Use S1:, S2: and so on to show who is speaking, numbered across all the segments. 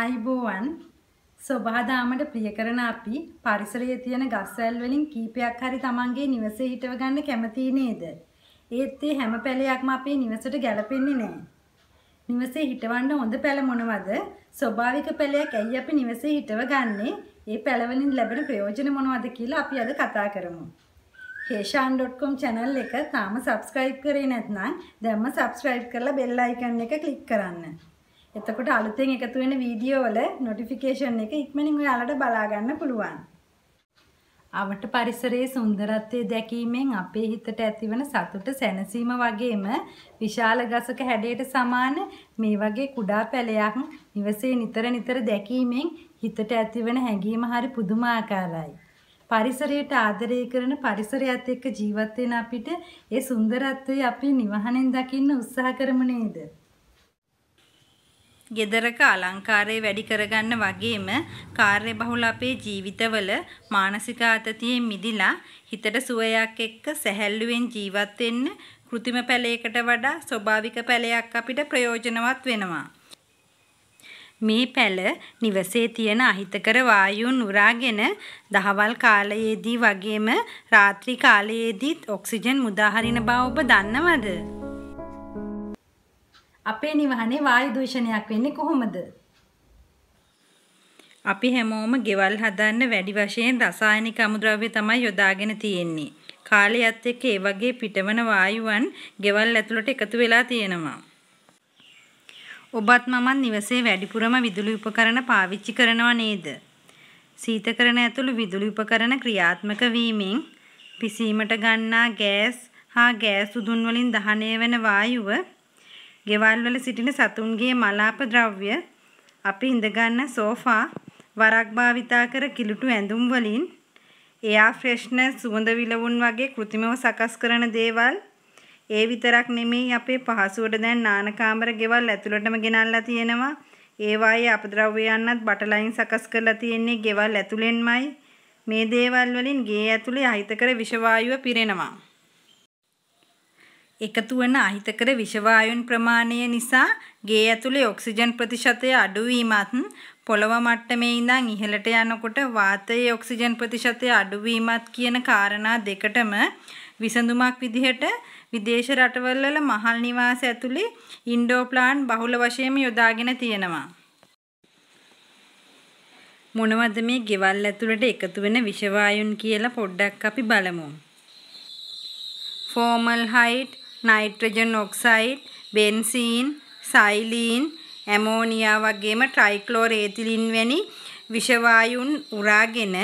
S1: ආයිබෝවන් සොබාදාමට ප්‍රිය කරන අපි පරිසරයේ තියෙන ගස්වැල් වලින් කීපයක් හරි Tamanගේ නිවසේ හිටව ගන්න කැමති නේද? ඒත් ඒ හැම පැලයක්ම අපේ නිවසට ගැලපෙන්නේ නැහැ. නිවසේ හිටවන්න හොඳ පැල මොනවද? ස්වභාවික පැලයක් ඇයි අපි නිවසේ හිටව ගන්නේ? ඒ පැලවලින් ලැබෙන ප්‍රයෝජන මොනවද කියලා අපි අද කතා කරමු. heshan.com channel එක තාම subscribe කරේ නැත්නම් දැන්ම subscribe කරලා bell icon එක click කරන්න. එතකොට අලුතෙන් එකතු වෙන වීඩියෝ වල නොටිෆිකේෂන් එක ඉක්මනින් ඔයාලට බලා ගන්න පුළුවන්. අවට පරිසරයේ සුන්දරත්වය දැකීමෙන් අපේ හිතට ඇතිවන සතුට සැනසීම වගේම විශාල ගසක හැඩයට සමාන මේ වගේ කුඩා පැලයක් නිවසේ නිතර නිතර දැකීමෙන් හිතට ඇතිවන හැඟීම හරි පුදුමාකාරයි. පරිසරයට ආදරය කරන පරිසරයත් එක්ක ජීවත් වෙන අපිට ඒ සුන්දරත්වය අපි නිවහනෙන් දකින්න උත්සාහ කරමු නේද? ගෙදරක අලංකාරය වැඩි කරගන්න වගේම කාර්ය බහුල අපේ ජීවිතවල මානසික ආතතියෙන් මිදිලා හිතට සුවයක් එක්ක සැහැල්ලුවෙන් ජීවත් වෙන්න કૃතිම පැලයකට වඩා ස්වභාවික පැලයක් අපිට ප්‍රයෝජනවත් වෙනවා. මේ පැල නිවසේ තියෙන අහිතකර වායුන් උරාගෙන දහවල් කාලයේදී වගේම රාත්‍රී කාලයේදීත් ඔක්සිජන් මුදාහරින බව ඔබ දන්නවද? අපේ නිවහනේ වායු දූෂණයක් වෙන්නේ කොහොමද? අපි හැමෝම ගෙවල් හදන්න වැඩි වශයෙන් රසායනික අමුද්‍රව්‍ය තමයි යොදාගෙන තියෙන්නේ. කාලයත් එක්ක ඒ වගේ පිටවන වායුවන් ගෙවල් ඇතුළට එකතු වෙලා තියෙනවා. ඔබත් මමත් නිවසේ වැඩිපුරම විදුලි උපකරණ පාවිච්චි කරනවා නේද? සීතකරණ ඇතුළු විදුලි උපකරණ ක්‍රියාත්මක වීමෙන් පිසීමට ගන්නා ගෑස් හා ගෑස් උදුන් වලින් දහණය වෙන වායුව ගෙවල්වල සිටින සතුන්ගේ මලාප ද්‍රව්‍ය අපි ඉඳගන්න සෝෆා වරක් භාවිතා කර කිලුටු ඇඳුම් වලින් එයා ෆ්‍රෙෂ්නර් සුවඳ විලවුන් වගේ કૃතිමව සකස් කරන දේවල් ඒ විතරක් නෙමෙයි අපේ පහසුවට දැන් නානකාමර ගෙවල් ඇතුළටම ගෙනල්ලා තියෙනවා. ඒ වායේ අපද්‍රව්‍යයන්වත් බටලයින් සකස් කරලා තියෙන්නේ ගෙවල් ඇතුළෙන්මයි. මේ දේවල් වලින් ගේ ඇතුලේ අහිතකර විෂ වායුව පිරෙනවා. එකතු වන අහිතකර විෂවායුන් ප්‍රමාණය නිසා ගේ ඇතුලේ ඔක්සිජන් ප්‍රතිශතය අඩු වීමත් පොළව මට්ටමේ ඉඳන් ඉහළට යනකොට වාතයේ ඔක්සිජන් ප්‍රතිශතය අඩු වීමත් කියන காரணා දෙකටම විසඳුමක් විදිහට විදේශ රටවල්වල මහල් නිවාස ඇතුලේ ඉන්ඩෝ ප්ලාන් බහුල වශයෙන් යොදාගෙන තියෙනවා. මොනවද මේ ගෙවල් ඇතුළට එකතු වෙන විෂවායුන් කියලා පොඩ්ඩක් අපි බලමු. formal height, nitrogen oxide, benzene, xylene, ammonia වගේම ට්‍රයික්ලෝර ඒතිලින් වැනි විෂවායුන් උරාගෙන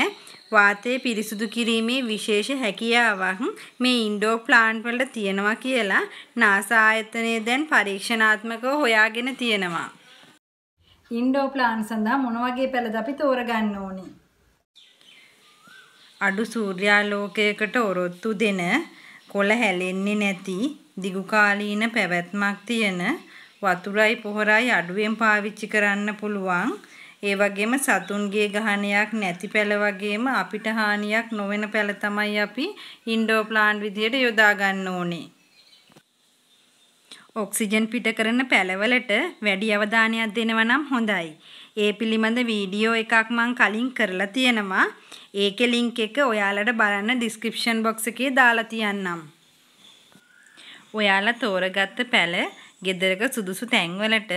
S1: වාතය පිරිසුදු කිරීමේ විශේෂ හැකියාවක් මේ ඉන්ඩෝ ප්ලාන්ට් වලට තියෙනවා කියලා NASA ආයතනය දැන් පරීක්ෂණාත්මකව හොයාගෙන තියෙනවා. ඉන්ඩෝ ප්ලාන්ට් සඳහා මොන වගේ පැලද අපි තෝරගන්න ඕනේ? අඩු සූර්යාලෝකයකට ඔරොත්තු දෙන කොළ හැලෙන්නේ නැති දිගුකාලීන පැවැත්මක් තියෙන වතුරයි පොහොරයි අඩුවෙන් පාවිච්චි කරන්න පුළුවන් ඒ වගේම සතුන්ගේ ගහනයක් නැති පැල වගේම අපිට හානියක් නොවන පැල තමයි අපි ඉන්ඩෝ ප්ලාන්ට් විදිහට යොදා ගන්න ඕනේ. ඔක්සිජන් පිට කරන පැලවලට වැඩි අවධානයක් දෙනවා නම් හොඳයි. ඒ පිළිබඳ වීඩියෝ එකක් මම කලින් කරලා තියෙනවා. ඒකේ ලින්ක් එක ඔයාලට බලන්න ඩිස්ක්‍රිප්ෂන් බොක්ස් එකේ දාලා තියන්නම්. ඔයාලා තෝරගත්ත පැල ගෙදරක සුදුසු තැන්වලට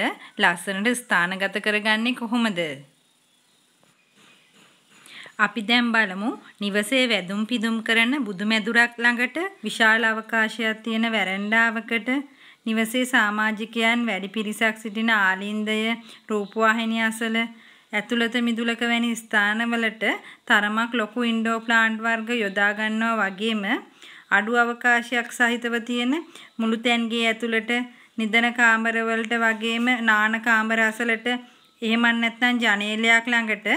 S1: ලස්සනට ස්ථානගත කරගන්නේ කොහොමද? අපි දැන් බලමු නිවසේ වැදුම් පිදුම් කරන බුදුමැදුරක් ළඟට විශාල අවකාශයක් තියෙන වැරැන්ඩාවකට නිවසේ සමාජිකයන් වැඩි පිරිසක් සිටින ආලින්දය රූපවාහිනිය අසල ඇතුළත මිදුලක වැනි ස්ථානවලට තරමක් ලොකු ඉන්ඩෝ ප්ලාන්ට් වර්ග යොදා ගන්නවා වගේම අඩු අවකාශයක් සහිතව තියෙන මුළු තැන්ගේ ඇතුළට නිදන කාමරවලට වගේම නාන කාමර අසලට එහෙමත් නැත්නම් ජනේලයක් ළඟට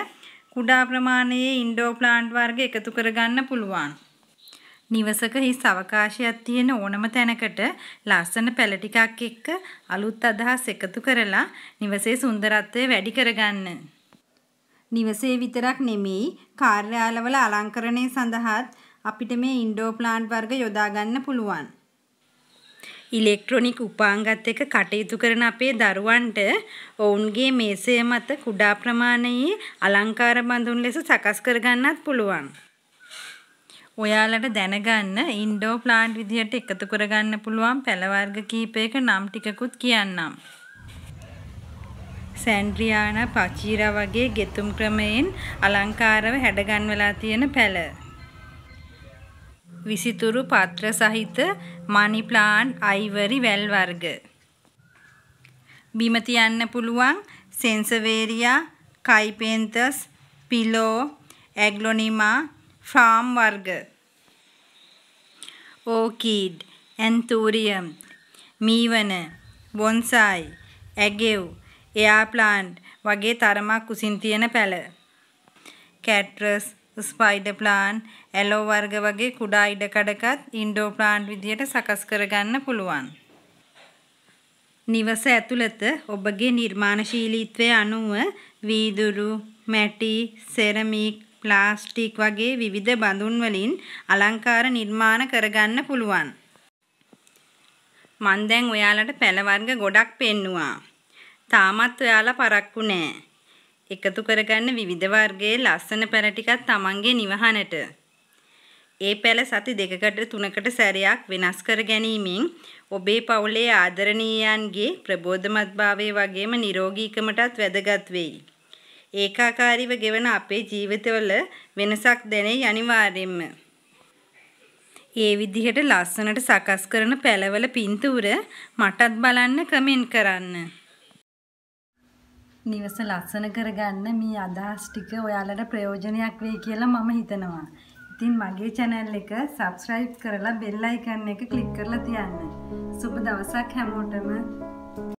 S1: කුඩා ප්‍රමාණයේ ඉන්ඩෝ ප්ලාන්ට් වර්ග එකතු කරගන්න පුළුවන්. නිවසක හිස් අවකාශයක් තියෙන ඕනම තැනකට ලස්සන පැල ටිකක් එක්ක අලුත් අදහස් එකතු කරලා නිවසේ සුන්දරත්වය වැඩි කරගන්න. නිවසේ විතරක් නෙමෙයි කාර්යාලවල අලංකරණය සඳහාත් අපිට මේ ඉන්ඩෝ ප්ලාන්ට් වර්ග යොදා ගන්න පුළුවන්. ඉලෙක්ට්‍රොනික උපාංගත් එක කටයුතු කරන අපේ දරුවන්ට ඔවුන්ගේ මේසය මත කුඩා ප්‍රමාණයේ අලංකාර බඳුන් ලෙස සකස් කරගන්නත් පුළුවන්. ඔයාලට දැනගන්න ඉන්ඩෝ ප්ලාන්ට් විදිහට එකතු කරගන්න පුළුවන් පැල වර්ග කීපයක නම් ටිකකුත් කියන්නම්. සැන්ඩ්‍රියානා පචීරා වගේ ගෙතුම් ක්‍රමයෙන් අලංකාරව හැඩගන්වලා තියෙන පැල. විසිතුරු පත්‍ර සහිත මනි ප්ලාන්ට් අයිවරි වැල් වර්ග. බිම තියන්න පුළුවන් සෙන්සවේරියා, කයිපෙන්තස්, පිලෝ, ඇග්ලොනිමා, ෆාම් වර්ග. ඕකීඩ්, ඇන්තූරියම්, මීවන, බොන්සායි, ඇගෙව්, එයා ප්ලාන්ට් වගේ තරමක් උසින් තියෙන පැල. කැට්රස් ස්පයිඩර් ප්ලාන්, ඇලෝ වර්ග වගේ කුඩා ඉඩකඩකත් ඉන්ඩෝ ප්ලාන්ට් විදියට සකස් කරගන්න පුළුවන්. නිවස ඇතුළත ඔබගේ නිර්මාණශීලීත්වය අනුව වීදුරු, මැටි, සෙරමික්, ප්ලාස්ටික් වගේ විවිධ බඳුන් වලින් අලංකාර නිර්මාණ කරගන්න පුළුවන්. මන් දැන් ඔයාලට පැල වර්ග ගොඩක් පෙන්නුවා. තාමත් ඔයාලා පරක්කු නෑ. එකතු කරගන්න විවිධ වර්ගයේ ලස්සන පැල ටිකක් Tamanගේ නිවහනට. ඒ පැල සති දෙකකට තුනකට සැරයක් වෙනස් කර ගැනීමෙන් ඔබේ පවුලේ ආදරණීයයන්ගේ ප්‍රබෝධමත් භාවය වගේම නිරෝගීකමටත් වැදගත් වෙයි. ඒකාකාරීව ගෙවන අපේ ජීවිතවල වෙනසක් දැනේ අනිවාර්යෙන්ම. ඒ විදිහට ලස්සනට සකස් කරන පැලවල පින්තූර මටත් බලන්න කමෙන්ට් කරන්න. නිවස ලස්සන කරගන්න මේ අදහස් ටික ඔයාලට ප්‍රයෝජනයක් වෙයි කියලා මම හිතනවා. ඉතින් මගේ channel එක subscribe කරලා bell icon එක click කරලා තියන්න. සුබ දවසක් හැමෝටම.